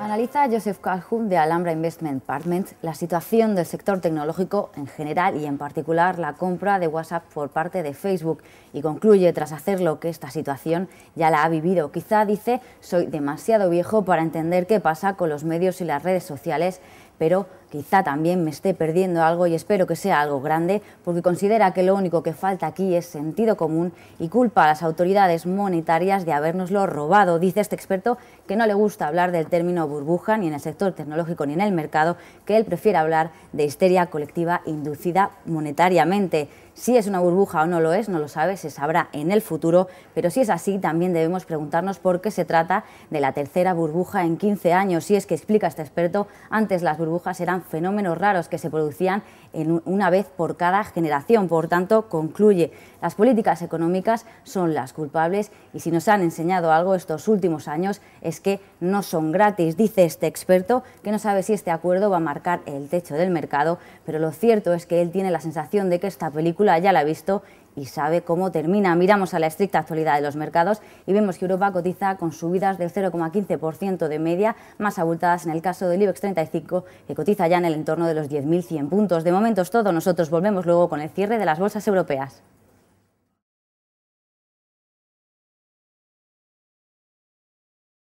Analiza Joseph Calhoun de Alhambra Investment Partners la situación del sector tecnológico en general y en particular la compra de WhatsApp por parte de Facebook y concluye tras hacerlo que esta situación ya la ha vivido. Quizá dice soy demasiado viejo para entender qué pasa con los medios y las redes sociales, pero quizá también me esté perdiendo algo y espero que sea algo grande, porque considera que lo único que falta aquí es sentido común y culpa a las autoridades monetarias de habernoslo robado. Dice este experto que no le gusta hablar del término burbuja ni en el sector tecnológico ni en el mercado, que él prefiere hablar de histeria colectiva inducida monetariamente. Si es una burbuja o no lo es, no lo sabe, se sabrá en el futuro, pero si es así, también debemos preguntarnos por qué se trata de la tercera burbuja en 15 años. Si es que explica este experto, antes las burbujas eran fenómenos raros que se producían en una vez por cada generación. Por tanto, concluye, las políticas económicas son las culpables y si nos han enseñado algo estos últimos años es que no son gratis, dice este experto, que no sabe si este acuerdo va a marcar el techo del mercado, pero lo cierto es que él tiene la sensación de que esta película ya la ha visto y sabe cómo termina. Miramos a la estricta actualidad de los mercados y vemos que Europa cotiza con subidas del 0,15% de media, más abultadas en el caso del IBEX 35, que cotiza ya en el entorno de los 10.100 puntos. De momento es todo, nosotros volvemos luego con el cierre de las bolsas europeas.